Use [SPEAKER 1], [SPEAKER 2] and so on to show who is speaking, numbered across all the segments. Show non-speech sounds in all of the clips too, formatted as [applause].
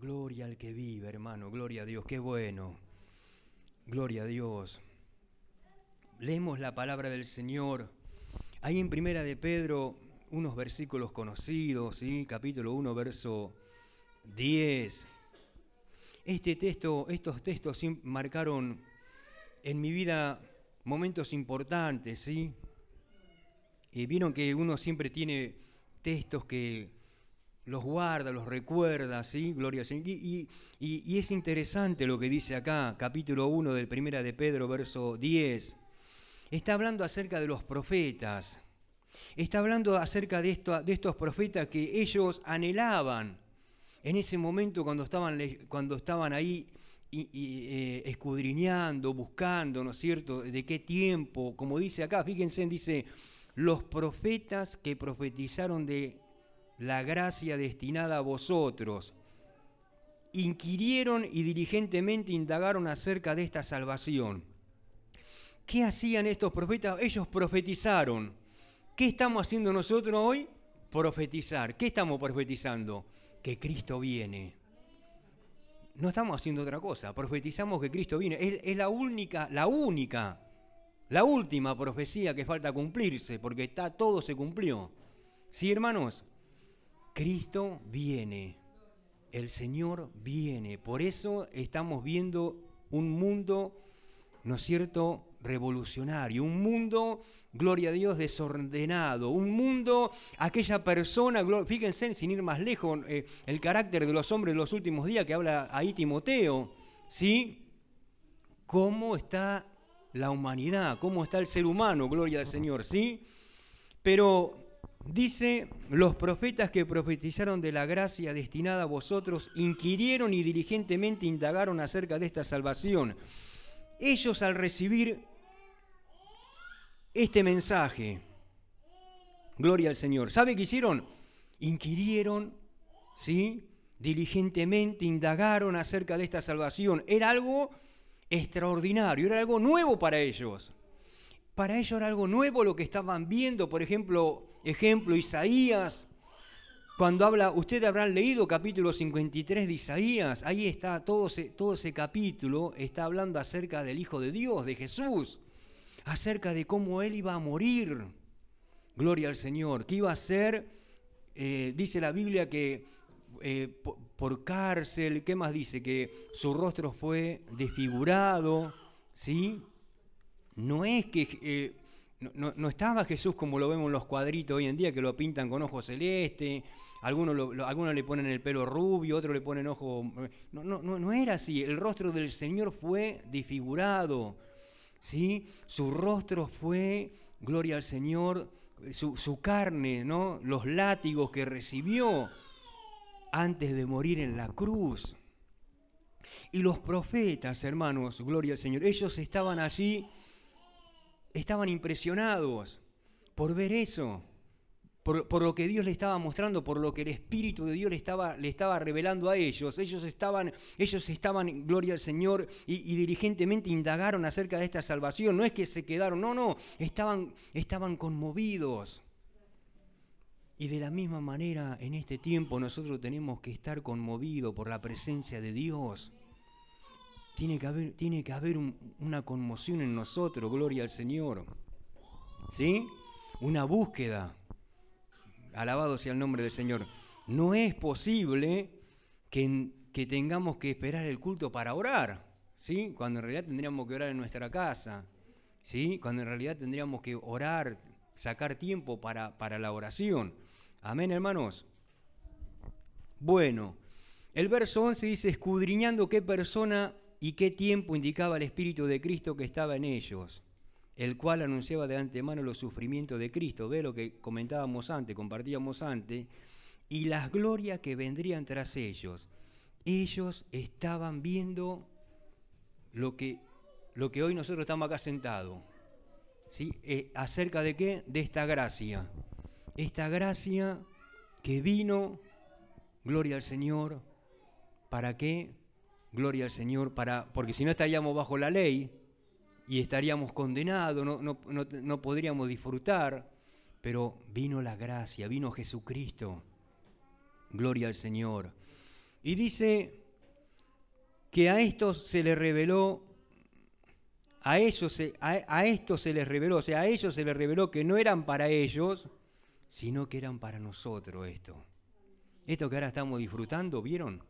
[SPEAKER 1] Gloria al que vive, hermano. Gloria a Dios. Qué bueno. Gloria a Dios. Leemos la palabra del Señor. Ahí en Primera de Pedro, unos versículos conocidos, ¿sí? capítulo 1, verso 10. Este texto, estos textos marcaron en mi vida momentos importantes, ¿sí? Y eh, Vieron que uno siempre tiene textos que los guarda, los recuerda, ¿sí? Gloria a Señor. Y, y, es interesante lo que dice acá, capítulo 1 del Primera de Pedro, verso 10. Está hablando acerca de los profetas. Está hablando acerca de, estos profetas que ellos anhelaban en ese momento cuando estaban, cuando estaban ahí eh, escudriñando, buscando, ¿no es cierto?, de qué tiempo, como dice acá, fíjense, dice, los profetas que profetizaron de la gracia destinada a vosotros. Inquirieron y diligentemente indagaron acerca de esta salvación. ¿Qué hacían estos profetas? Ellos profetizaron. ¿Qué estamos haciendo nosotros hoy? Profetizar. ¿Qué estamos profetizando? Que Cristo viene. No estamos haciendo otra cosa, profetizamos que Cristo viene. Es, la única, la única, la última profecía que falta cumplirse, porque está, todo se cumplió. ¿Sí, hermanos? Cristo viene, el Señor viene. Por eso estamos viendo un mundo, ¿no es cierto?, revolucionario, un mundo, gloria a Dios, desordenado, un mundo, aquella persona, fíjense, sin ir más lejos, eh, el carácter de los hombres de los últimos días que habla ahí Timoteo, ¿sí? ¿Cómo está la humanidad? ¿Cómo está el ser humano? Gloria al Señor, ¿sí? Pero Dice, los profetas que profetizaron de la gracia destinada a vosotros inquirieron y diligentemente indagaron acerca de esta salvación. Ellos al recibir este mensaje, gloria al Señor, ¿sabe qué hicieron? Inquirieron, ¿sí? Diligentemente indagaron acerca de esta salvación. Era algo extraordinario, era algo nuevo para ellos. Para ellos era algo nuevo lo que estaban viendo, por ejemplo, Ejemplo, Isaías, cuando habla, ustedes habrán leído capítulo 53 de Isaías, ahí está todo ese, todo ese capítulo, está hablando acerca del Hijo de Dios, de Jesús, acerca de cómo Él iba a morir. Gloria al Señor, que iba a ser, eh, dice la Biblia que eh, por, cárcel, ¿qué más dice? Que su rostro fue desfigurado, ¿sí? No es que eh, no, estaba Jesús como lo vemos en los cuadritos hoy en día, que lo pintan con ojos celeste, algunos, algunos le ponen el pelo rubio, otros le ponen ojo... No, no, no, era así, el rostro del Señor fue disfigurado, ¿sí? Su rostro fue, gloria al Señor, su, su carne, ¿no? Los látigos que recibió antes de morir en la cruz. Y los profetas, hermanos, gloria al Señor, ellos estaban allí estaban impresionados por ver eso, por, lo que Dios le estaba mostrando, por lo que el Espíritu de Dios le estaba, le estaba revelando a ellos. Ellos estaban, ellos estaban, gloria al Señor, y, dirigentemente diligentemente indagaron acerca de esta salvación. No es que se quedaron, no, no, estaban, estaban conmovidos. Y de la misma manera, en este tiempo nosotros tenemos que estar conmovidos por la presencia de Dios. Tiene que haber, tiene que haber una conmoción en nosotros, gloria al Señor. ¿Sí? Una búsqueda. Alabado sea el nombre del Señor. No es posible que, que tengamos que esperar el culto para orar, ¿sí? Cuando en realidad tendríamos que orar en nuestra casa, ¿sí? Cuando en realidad tendríamos que orar, sacar tiempo para, para la oración. Amén, hermanos. Bueno, el verso 11 dice, escudriñando qué persona y qué tiempo indicaba el Espíritu de Cristo que estaba en ellos, el cual anunciaba de antemano los sufrimientos de Cristo, ve lo que comentábamos antes, compartíamos antes, y las glorias que vendrían tras ellos. Ellos estaban viendo lo que, lo que hoy nosotros estamos acá sentados. ¿sí? Eh, ¿Acerca de qué? De esta gracia. Esta gracia que vino, gloria al Señor, ¿para qué? gloria al Señor, para, porque si no estaríamos bajo la ley y estaríamos condenados, no, podríamos disfrutar, pero vino la gracia, vino Jesucristo, gloria al Señor. Y dice que a estos se les reveló, a ellos se, a estos se les reveló, o sea, a ellos se les reveló que no eran para ellos, sino que eran para nosotros esto. Esto que ahora estamos disfrutando, ¿vieron?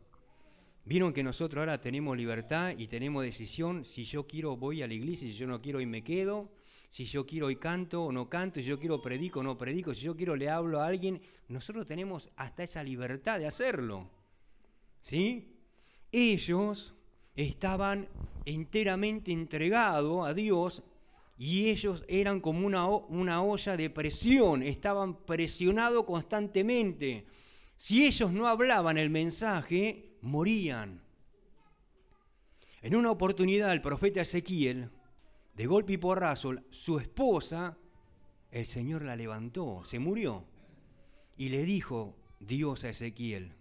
[SPEAKER 1] Vieron que nosotros ahora tenemos libertad y tenemos decisión. Si yo quiero voy a la iglesia, si yo no quiero hoy me quedo. Si yo quiero hoy canto o no canto, si yo quiero predico o no predico, si yo quiero le hablo a alguien. Nosotros tenemos hasta esa libertad de hacerlo. ¿Sí? Ellos estaban enteramente entregados a Dios y ellos eran como una, una olla de presión, estaban presionados constantemente. Si ellos no hablaban el mensaje, morían. En una oportunidad el profeta Ezequiel, de golpe y porrazo, su esposa, el Señor la levantó, se murió. Y le dijo Dios a Ezequiel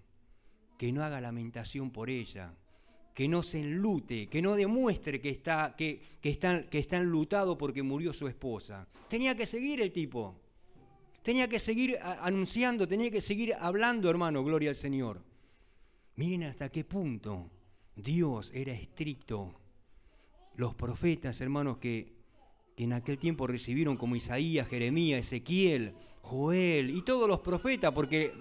[SPEAKER 1] que no haga lamentación por ella, que no se enlute, que no demuestre que está, que, que que está enlutado porque murió su esposa. Tenía que seguir el tipo. Tenía que seguir anunciando, tenía que seguir hablando, hermano, gloria al Señor. Miren hasta qué punto Dios era estricto. Los profetas, hermanos, que, en aquel tiempo recibieron como Isaías, Jeremías, Ezequiel, Joel y todos los profetas, porque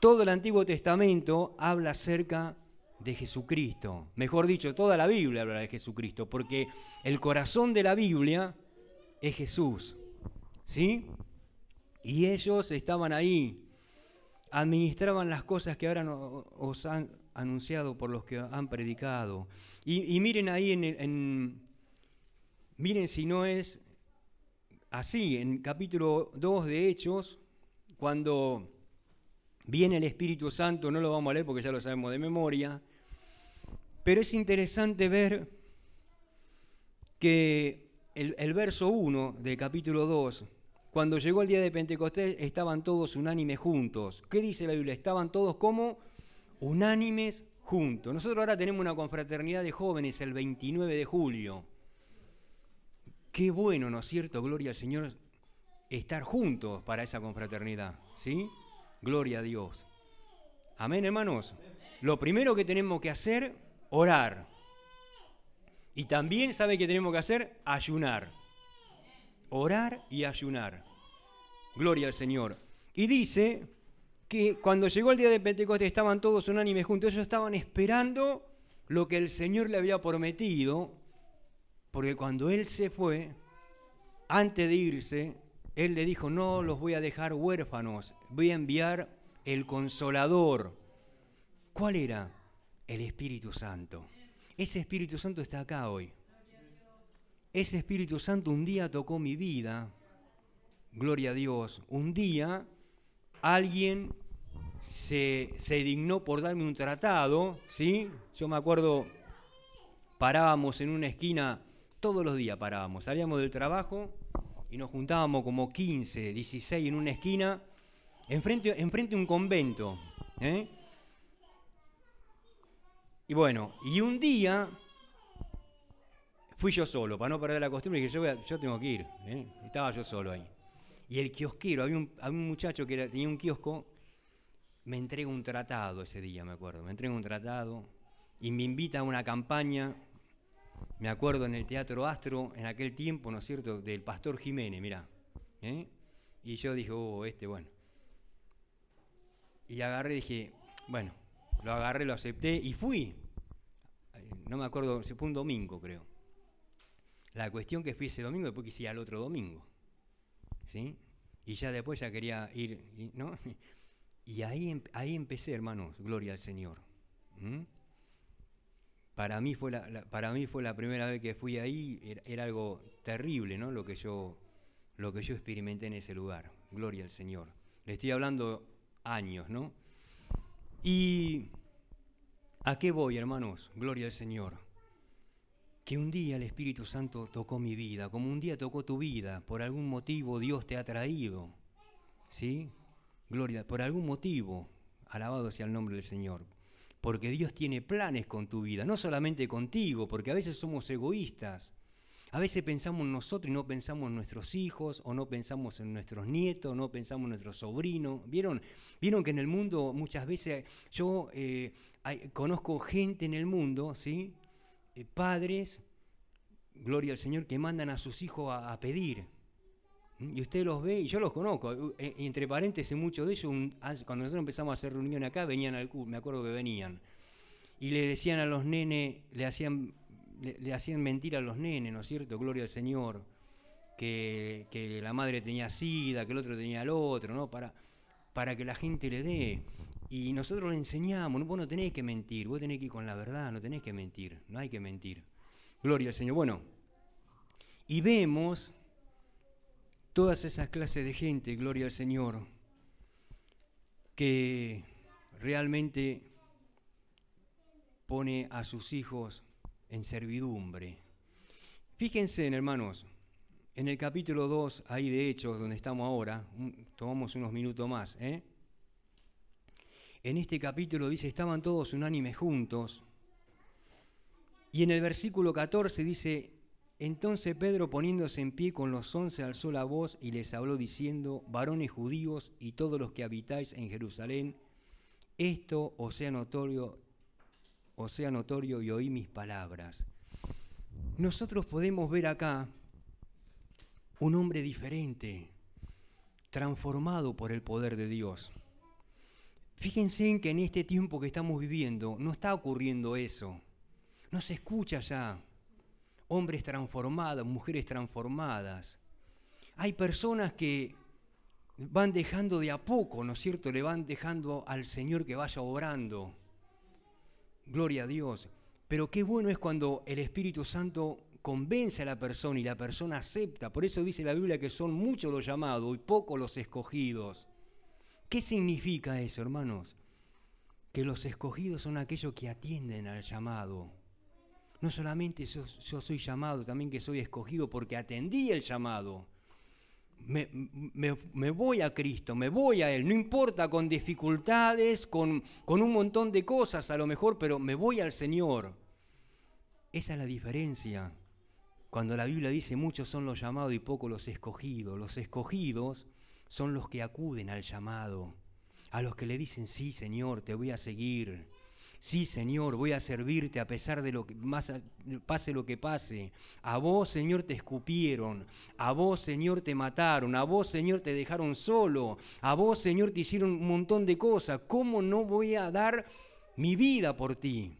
[SPEAKER 1] todo el Antiguo Testamento habla acerca de Jesucristo. Mejor dicho, toda la Biblia habla de Jesucristo, porque el corazón de la Biblia es Jesús. ¿Sí? Y ellos estaban ahí administraban las cosas que ahora os han anunciado por los que han predicado. Y, miren ahí en, miren si no es así, en capítulo 2 de Hechos, cuando viene el Espíritu Santo, no lo vamos a leer porque ya lo sabemos de memoria, pero es interesante ver que el, el verso 1 del capítulo 2 cuando llegó el día de Pentecostés estaban todos unánimes juntos. ¿Qué dice la Biblia? Estaban todos como unánimes juntos. Nosotros ahora tenemos una confraternidad de jóvenes el 29 de julio. Qué bueno, ¿no es cierto? Gloria al Señor, estar juntos para esa confraternidad. ¿Sí? Gloria a Dios. Amén, hermanos. Lo primero que tenemos que hacer, orar. Y también, ¿sabe que tenemos que hacer? Ayunar orar y ayunar. Gloria al Señor. Y dice que cuando llegó el día de Pentecostés estaban todos unánimes juntos, ellos estaban esperando lo que el Señor le había prometido, porque cuando Él se fue, antes de irse, Él le dijo, no los voy a dejar huérfanos, voy a enviar el consolador. ¿Cuál era? El Espíritu Santo. Ese Espíritu Santo está acá hoy. Ese Espíritu Santo un día tocó mi vida, gloria a Dios, un día alguien se, dignó por darme un tratado, ¿sí? Yo me acuerdo, parábamos en una esquina, todos los días parábamos, salíamos del trabajo y nos juntábamos como 15, 16 en una esquina, enfrente, enfrente un convento, ¿eh? Y bueno, y un día Fui yo solo, para no perder la costumbre, dije, yo, yo tengo que ir. ¿eh? Estaba yo solo ahí. Y el kiosquero, había un, muchacho que tenía un kiosco, me entrega un tratado ese día, me acuerdo. Me entrega un tratado y me invita a una campaña, me acuerdo, en el Teatro Astro, en aquel tiempo, ¿no es cierto?, del Pastor Jiménez, mirá. ¿eh? Y yo dije, oh, este, bueno. Y agarré, dije, bueno, lo agarré, lo acepté y fui. No me acuerdo, se fue un domingo, creo. La cuestión que fui ese domingo, después quise ir al otro domingo. ¿Sí? Y ya después ya quería ir, ¿no? [laughs] Y ahí, em, ahí empecé, hermanos, gloria al Señor. Para, mí fue la, para mí fue la primera vez que fui ahí, era, era, algo terrible, ¿no? Lo que, yo, lo que yo experimenté en ese lugar, gloria al Señor. Le estoy hablando años, ¿no? ¿Y a qué voy, hermanos? Gloria al Señor que un día el Espíritu Santo tocó mi vida, como un día tocó tu vida, por algún motivo Dios te ha traído. ¿Sí? Gloria, por algún motivo, alabado sea el nombre del Señor. Porque Dios tiene planes con tu vida, no solamente contigo, porque a veces somos egoístas. A veces pensamos en nosotros y no pensamos en nuestros hijos, o no pensamos en nuestros nietos, no pensamos en nuestros sobrinos. ¿Vieron? Vieron que en el mundo muchas veces yo eh, conozco gente en el mundo, ¿sí? Eh, padres, gloria al Señor, que mandan a sus hijos a, pedir. ¿Mm? Y usted los ve, y yo los conozco, eh, eh, entre paréntesis, muchos de ellos, cuando nosotros empezamos a hacer reunión acá, venían al club, me acuerdo que venían, y le decían a los nenes, le hacían, le, mentir a los nenes, ¿no es cierto? Gloria al Señor, que, la madre tenía sida, que el otro tenía el otro, ¿no? Para, para que la gente le dé. Y nosotros le enseñamos, vos no tenés que mentir, vos tenés que ir con la verdad, no tenés que mentir, no hay que mentir. Gloria al Señor. Bueno, y vemos todas esas clases de gente, gloria al Señor, que realmente pone a sus hijos en servidumbre. Fíjense, hermanos, en el capítulo 2, ahí de Hechos, donde estamos ahora, tomamos unos minutos más, ¿eh? en este capítulo dice, estaban todos unánimes juntos. Y en el versículo 14 dice, entonces Pedro poniéndose en pie con los once alzó la voz y les habló diciendo, varones judíos y todos los que habitáis en Jerusalén, esto os sea notorio, os sea notorio y oí mis palabras. Nosotros podemos ver acá un hombre diferente, transformado por el poder de Dios. Fíjense en que en este tiempo que estamos viviendo no está ocurriendo eso. No se escucha ya. Hombres transformados, mujeres transformadas. Hay personas que van dejando de a poco, ¿no es cierto? Le van dejando al Señor que vaya obrando. Gloria a Dios. Pero qué bueno es cuando el Espíritu Santo convence a la persona y la persona acepta. Por eso dice la Biblia que son muchos los llamados y pocos los escogidos. ¿Qué significa eso, hermanos? Que los escogidos son aquellos que atienden al llamado. No solamente yo, soy llamado, también que soy escogido porque atendí el llamado. Me, voy a Cristo, me voy a Él, no importa con dificultades, con, con un montón de cosas a lo mejor, pero me voy al Señor. Esa es la diferencia. Cuando la Biblia dice muchos son los llamados y pocos los escogidos, los escogidos son los que acuden al llamado, a los que le dicen, sí Señor, te voy a seguir, sí Señor, voy a servirte a pesar de lo que pase lo que pase. A vos Señor te escupieron, a vos Señor te mataron, a vos Señor te dejaron solo, a vos Señor te hicieron un montón de cosas. ¿Cómo no voy a dar mi vida por ti?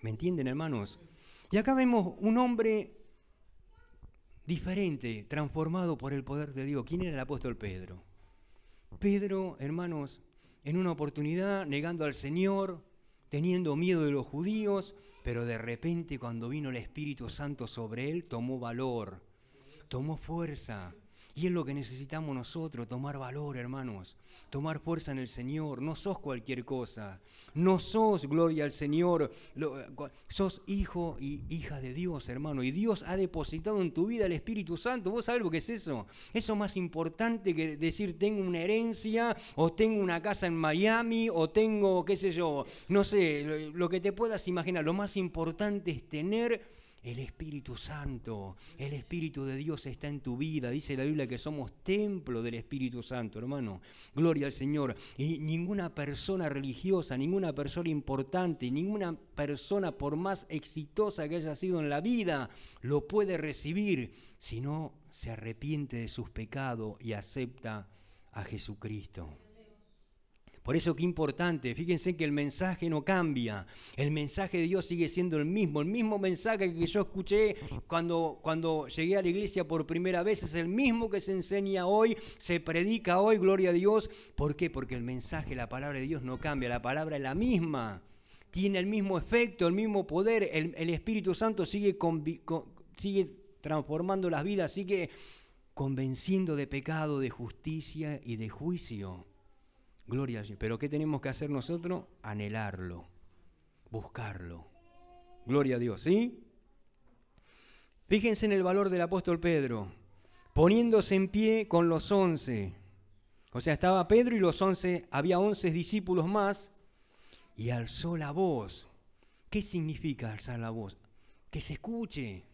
[SPEAKER 1] ¿Me entienden hermanos? Y acá vemos un hombre diferente, transformado por el poder de Dios. ¿Quién era el apóstol Pedro? Pedro, hermanos, en una oportunidad negando al Señor, teniendo miedo de los judíos, pero de repente cuando vino el Espíritu Santo sobre él, tomó valor, tomó fuerza, y es lo que necesitamos nosotros, tomar valor, hermanos, tomar fuerza en el Señor. No sos cualquier cosa, no sos gloria al Señor, sos hijo y hija de Dios, hermano. Y Dios ha depositado en tu vida el Espíritu Santo. ¿Vos sabés lo que es eso? Eso es más importante que decir tengo una herencia o tengo una casa en Miami o tengo, qué sé yo, no sé, lo que te puedas imaginar. Lo más importante es tener el Espíritu Santo, el Espíritu de Dios está en tu vida. Dice la Biblia que somos templo del Espíritu Santo, hermano. Gloria al Señor. Y ninguna persona religiosa, ninguna persona importante, ninguna persona por más exitosa que haya sido en la vida, lo puede recibir si no se arrepiente de sus pecados y acepta a Jesucristo. Por eso qué importante, fíjense que el mensaje no cambia, el mensaje de Dios sigue siendo el mismo, el mismo mensaje que yo escuché cuando, cuando llegué a la iglesia por primera vez, es el mismo que se enseña hoy, se predica hoy, gloria a Dios. ¿Por qué? Porque el mensaje, la palabra de Dios no cambia, la palabra es la misma, tiene el mismo efecto, el mismo poder, el, Espíritu Santo sigue, sigue transformando las vidas, sigue convenciendo de pecado, de justicia y de juicio. Gloria a Dios. Pero ¿qué tenemos que hacer nosotros? Anhelarlo, buscarlo. Gloria a Dios, ¿sí? Fíjense en el valor del apóstol Pedro, poniéndose en pie con los once. O sea, estaba Pedro y los once, había once discípulos más, y alzó la voz. ¿Qué significa alzar la voz? Que se escuche.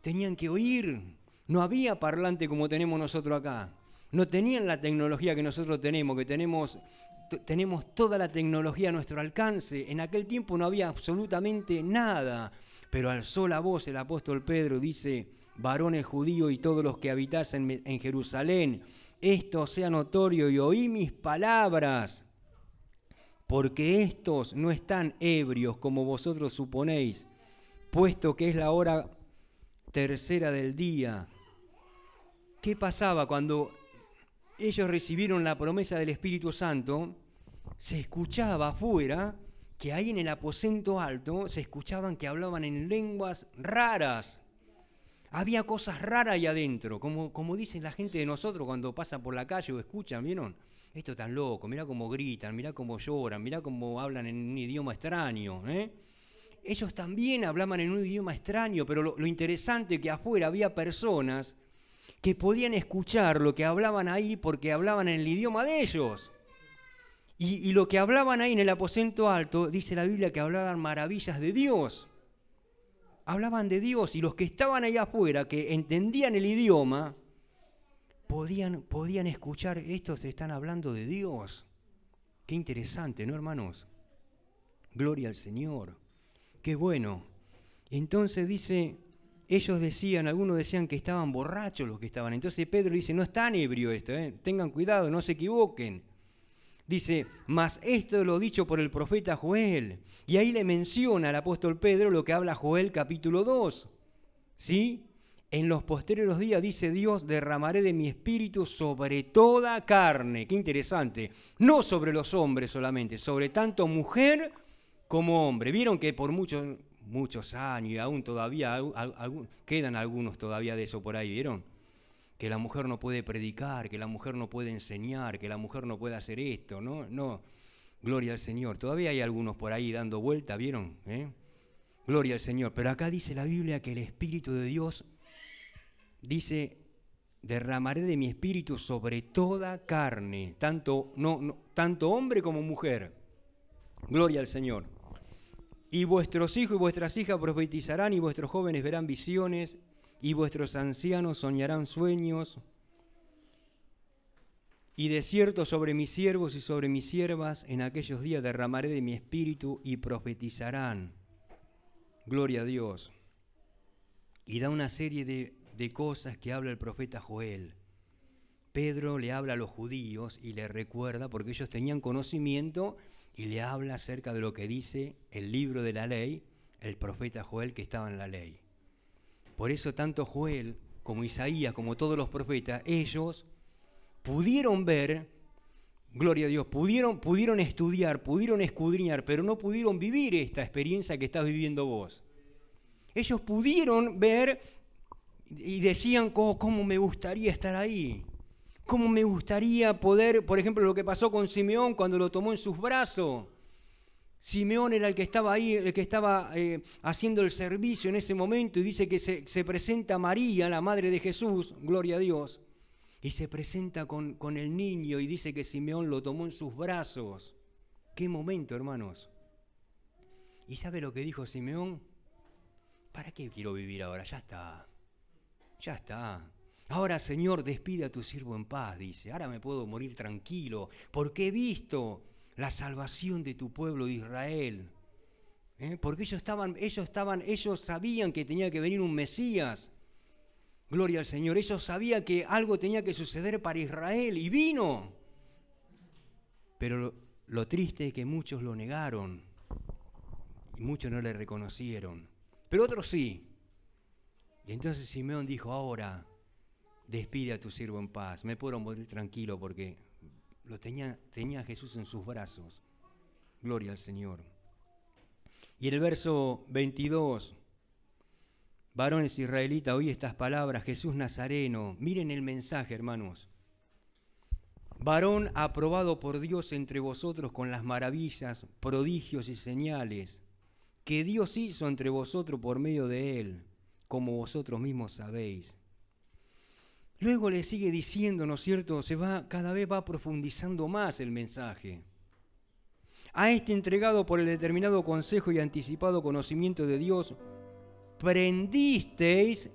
[SPEAKER 1] Tenían que oír. No había parlante como tenemos nosotros acá. No tenían la tecnología que nosotros tenemos, que tenemos, tenemos toda la tecnología a nuestro alcance. En aquel tiempo no había absolutamente nada. Pero alzó la voz el apóstol Pedro, dice, varones judíos y todos los que habitasen en Jerusalén, esto sea notorio y oí mis palabras, porque estos no están ebrios como vosotros suponéis, puesto que es la hora tercera del día. ¿Qué pasaba cuando ellos recibieron la promesa del Espíritu Santo, se escuchaba afuera que ahí en el aposento alto se escuchaban que hablaban en lenguas raras. Había cosas raras ahí adentro, como, como dicen la gente de nosotros cuando pasa por la calle o escuchan, ¿vieron? Esto tan loco, Mira cómo gritan, mira cómo lloran, mira cómo hablan en un idioma extraño. ¿eh? Ellos también hablaban en un idioma extraño, pero lo, lo interesante es que afuera había personas que podían escuchar lo que hablaban ahí porque hablaban en el idioma de ellos. Y, lo que hablaban ahí en el aposento alto, dice la Biblia que hablaban maravillas de Dios. Hablaban de Dios y los que estaban allá afuera, que entendían el idioma, podían, podían escuchar, estos están hablando de Dios. Qué interesante, ¿no, hermanos? Gloria al Señor. Qué bueno. Entonces dice, ellos decían, algunos decían que estaban borrachos los que estaban. Entonces Pedro dice, no es tan ebrio esto, ¿eh? tengan cuidado, no se equivoquen. Dice, mas esto lo dicho por el profeta Joel. Y ahí le menciona al apóstol Pedro lo que habla Joel capítulo 2. ¿Sí? En los posteriores días, dice Dios, derramaré de mi espíritu sobre toda carne. Qué interesante. No sobre los hombres solamente, sobre tanto mujer como hombre. Vieron que por muchos muchos años y aún todavía quedan algunos todavía de eso por ahí, ¿vieron? Que la mujer no puede predicar, que la mujer no puede enseñar, que la mujer no puede hacer esto, ¿no? No, gloria al Señor. Todavía hay algunos por ahí dando vuelta, ¿vieron? ¿Eh? Gloria al Señor. Pero acá dice la Biblia que el Espíritu de Dios dice, derramaré de mi Espíritu sobre toda carne, tanto, no, no, tanto hombre como mujer. Gloria al Señor. Y vuestros hijos y vuestras hijas profetizarán, y vuestros jóvenes verán visiones, y vuestros ancianos soñarán sueños. Y de cierto sobre mis siervos y sobre mis siervas en aquellos días derramaré de mi espíritu y profetizarán. Gloria a Dios. Y da una serie de, de cosas que habla el profeta Joel. Pedro le habla a los judíos y le recuerda, porque ellos tenían conocimiento y le habla acerca de lo que dice el libro de la ley, el profeta Joel que estaba en la ley. Por eso tanto Joel como Isaías, como todos los profetas, ellos pudieron ver, gloria a Dios, pudieron, pudieron estudiar, pudieron escudriñar, pero no pudieron vivir esta experiencia que estás viviendo vos. Ellos pudieron ver y decían, oh, ¿cómo me gustaría estar ahí? ¿Cómo me gustaría poder, por ejemplo, lo que pasó con Simeón cuando lo tomó en sus brazos? Simeón era el que estaba ahí, el que estaba eh, haciendo el servicio en ese momento y dice que se, se, presenta María, la madre de Jesús, gloria a Dios, y se presenta con, con el niño y dice que Simeón lo tomó en sus brazos. Qué momento, hermanos. ¿Y sabe lo que dijo Simeón? ¿Para qué quiero vivir ahora? Ya está. Ya está. Ahora, Señor, despide a tu siervo en paz, dice. Ahora me puedo morir tranquilo, porque he visto la salvación de tu pueblo de Israel. ¿eh? Porque ellos estaban, ellos estaban, ellos sabían que tenía que venir un Mesías. Gloria al Señor. Ellos sabían que algo tenía que suceder para Israel y vino. Pero lo, triste es que muchos lo negaron y muchos no le reconocieron. Pero otros sí. Y entonces Simeón dijo, ahora despide a tu siervo en paz, me puedo morir tranquilo porque lo tenía, tenía Jesús en sus brazos. Gloria al Señor. Y el verso 22, varones israelitas, oí estas palabras, Jesús Nazareno, miren el mensaje, hermanos. Varón aprobado por Dios entre vosotros con las maravillas, prodigios y señales que Dios hizo entre vosotros por medio de él, como vosotros mismos sabéis. Luego le sigue diciendo, ¿no es cierto? Se va, cada vez va profundizando más el mensaje. A este entregado por el determinado consejo y anticipado conocimiento de Dios, prendisteis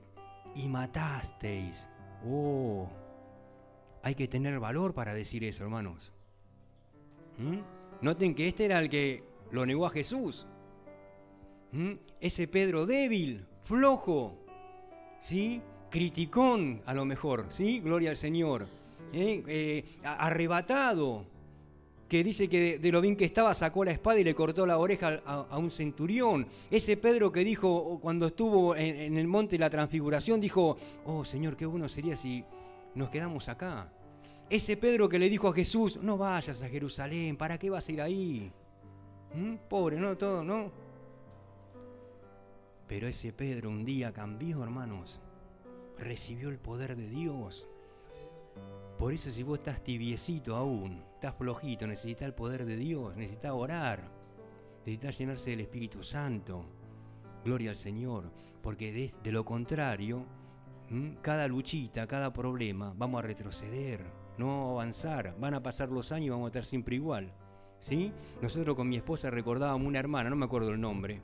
[SPEAKER 1] y matasteis. Oh, hay que tener valor para decir eso, hermanos. ¿Mm? Noten que este era el que lo negó a Jesús. ¿Mm? Ese Pedro débil, flojo, ¿sí? criticón a lo mejor, ¿sí? Gloria al Señor. ¿eh? Eh, arrebatado, que dice que de, lo bien que estaba sacó la espada y le cortó la oreja a, un centurión. Ese Pedro que dijo cuando estuvo en, el monte de la transfiguración, dijo, oh Señor, qué bueno sería si nos quedamos acá. Ese Pedro que le dijo a Jesús, no vayas a Jerusalén, ¿para qué vas a ir ahí? ¿Mm? Pobre, ¿no? Todo, ¿no? Pero ese Pedro un día cambió, hermanos recibió el poder de Dios. Por eso si vos estás tibiecito aún, estás flojito, necesitas el poder de Dios, necesitas orar, necesitas llenarse del Espíritu Santo. Gloria al Señor, porque de, lo contrario, cada luchita, cada problema, vamos a retroceder, no vamos a avanzar, van a pasar los años y vamos a estar siempre igual. ¿Sí? Nosotros con mi esposa recordábamos una hermana, no me acuerdo el nombre.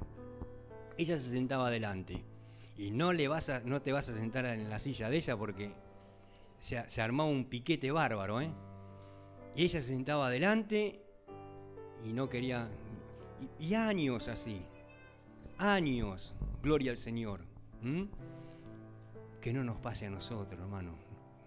[SPEAKER 1] Ella se sentaba adelante y no, le vas a, no te vas a sentar en la silla de ella porque se, se armaba un piquete bárbaro, ¿eh? Y ella se sentaba adelante y no quería... Y, años así, años, gloria al Señor. Que no nos pase a nosotros, hermano.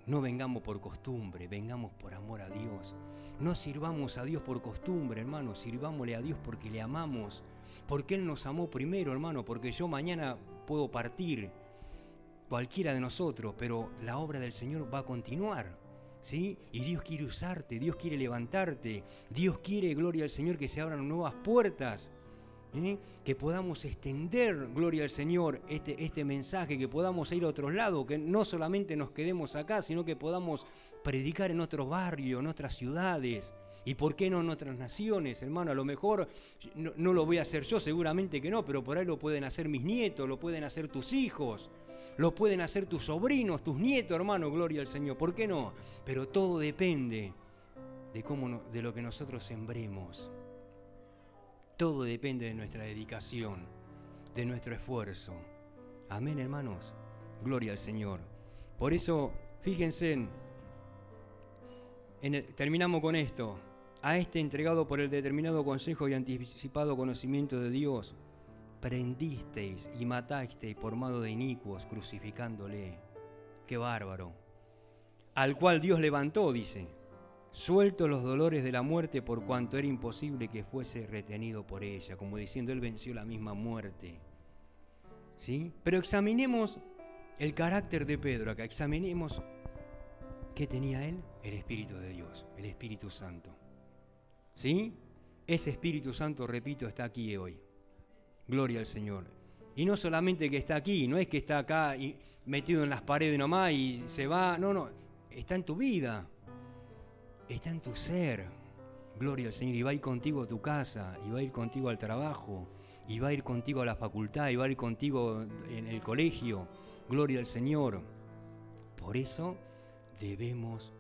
[SPEAKER 1] No vengamos por costumbre, vengamos por amor a Dios. No sirvamos a Dios por costumbre, hermano. Sirvámosle a Dios porque le amamos. Porque Él nos amó primero, hermano. Porque yo mañana puedo partir, cualquiera de nosotros, pero la obra del Señor va a continuar. ¿Sí? Y Dios quiere usarte, Dios quiere levantarte, Dios quiere, gloria al Señor, que se abran nuevas puertas, ¿eh? que podamos extender, gloria al Señor, este, este mensaje, que podamos ir a otros lados, que no solamente nos quedemos acá, sino que podamos predicar en otros barrios, en otras ciudades, ¿Y por qué no en otras naciones, hermano? A lo mejor no, lo voy a hacer yo, seguramente que no, pero por ahí lo pueden hacer mis nietos, lo pueden hacer tus hijos, lo pueden hacer tus sobrinos, tus nietos, hermano, gloria al Señor. ¿Por qué no? Pero todo depende de, cómo de lo que nosotros sembremos. Todo depende de nuestra dedicación, de nuestro esfuerzo. Amén, hermanos. Gloria al Señor. Por eso, fíjense, terminamos con esto a este entregado por el determinado consejo y anticipado conocimiento de Dios, prendisteis y matasteis por mano de inicuos, crucificándole. ¡Qué bárbaro! Al cual Dios levantó, dice, suelto los dolores de la muerte por cuanto era imposible que fuese retenido por ella, como diciendo, él venció la misma muerte. ¿Sí? Pero examinemos el carácter de Pedro acá, examinemos qué tenía él, el Espíritu de Dios, el Espíritu Santo. ¿Sí? Ese Espíritu Santo, repito, está aquí hoy. Gloria al Señor. Y no solamente que está aquí, no es que está acá y metido en las paredes nomás y se va, no, no, está en tu vida, está en tu ser. Gloria al Señor, y va a ir contigo a tu casa, y va a ir contigo al trabajo, y va a ir contigo a la facultad, y va a ir contigo en el colegio. Gloria al Señor. Por eso debemos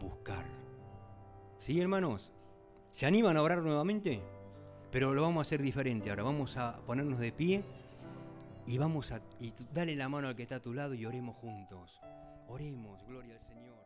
[SPEAKER 1] buscar. ¿Sí, hermanos? ¿Se animan a orar nuevamente? Pero lo vamos a hacer diferente ahora. Vamos a ponernos de pie y vamos a y dale la mano al que está a tu lado y oremos juntos. Oremos, gloria al Señor.